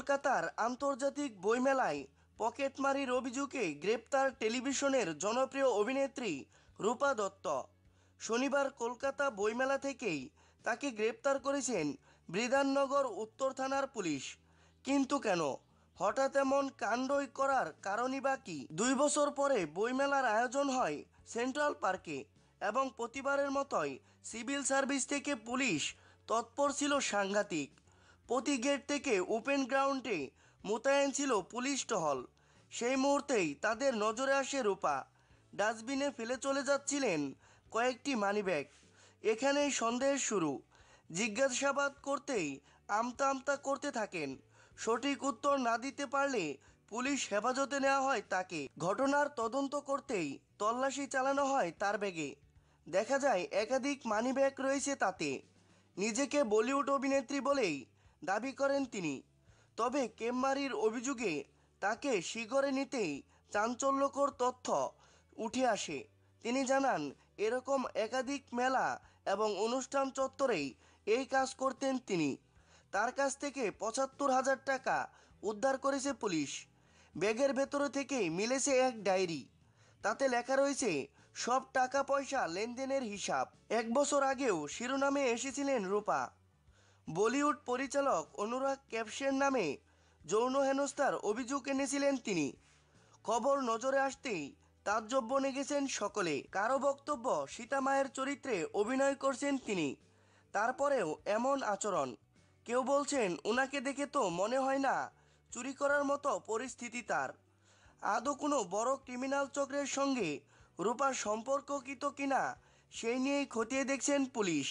কলকাতার আন্তর্জাতিক বইমেলায় পকেটমারির অভিযোগে গ্রেপ্তার টেলিভিশনের জনপ্রিয় অভিনেত্রী রূপা দত্ত শনিবার কলকাতা বইমেলা থেকেই তাকে গ্রেপ্তার করেছেন বৃধাননগর উত্তর থানার পুলিশ কিন্তু কেন হঠাৎ এমন কাণ্ডই করার কারণই বা কি দুই বছর পরে বইমেলার আয়োজন হয় সেন্ট্রাল পার্কে এবং প্রতিবারের মতোই সিভিল সার্ভিস থেকে পুলিশ তৎপর ছিল সাংঘাতিক প্রতি গেট থেকে ওপেন গ্রাউন্ডে মোতায়েন ছিল পুলিশ টহল সেই মুহূর্তেই তাদের নজরে আসে রূপা ডাস্টবিনে ফেলে চলে যাচ্ছিলেন কয়েকটি মানিব্যাগ এখানেই সন্দেহের শুরু জিজ্ঞাসাবাদ করতেই আমতা আমতা করতে থাকেন সঠিক উত্তর না দিতে পারলে পুলিশ হেফাজতে নেওয়া হয় তাকে ঘটনার তদন্ত করতেই তল্লাশি চালানো হয় তার ব্যাগে দেখা যায় একাধিক মানি ব্যাগ রয়েছে তাতে নিজেকে বলিউড অভিনেত্রী বলেই দাবি করেন তিনি তবে কেম্মারির অভিযোগে তাকে শিগরে নিতেই চাঞ্চল্যকর তথ্য উঠে আসে তিনি জানান এরকম একাধিক মেলা এবং অনুষ্ঠান চত্বরেই এই কাজ করতেন তিনি তার কাছ থেকে পঁচাত্তর হাজার টাকা উদ্ধার করেছে পুলিশ ব্যাগের ভেতরে থেকে মিলেছে এক ডায়েরি তাতে লেখা রয়েছে সব টাকা পয়সা লেনদেনের হিসাব এক বছর আগেও শিরোনামে এসেছিলেন রূপা বলিউড পরিচালক অনুরাগ ক্যাপসের নামে যৌন হেনস্থার অভিযোগ এনেছিলেন তিনি খবর নজরে আসতেই তাজ্জব নেগেছেন সকলে কারো বক্তব্য সীতামায়ের চরিত্রে অভিনয় করছেন তিনি তারপরেও এমন আচরণ কেউ বলছেন ওনাকে দেখে তো মনে হয় না চুরি করার মতো পরিস্থিতি তার আদৌ কোনো বড় ক্রিমিনাল চক্রের সঙ্গে রূপার সম্পর্ককৃত কিনা সেই নিয়েই খতিয়ে দেখছেন পুলিশ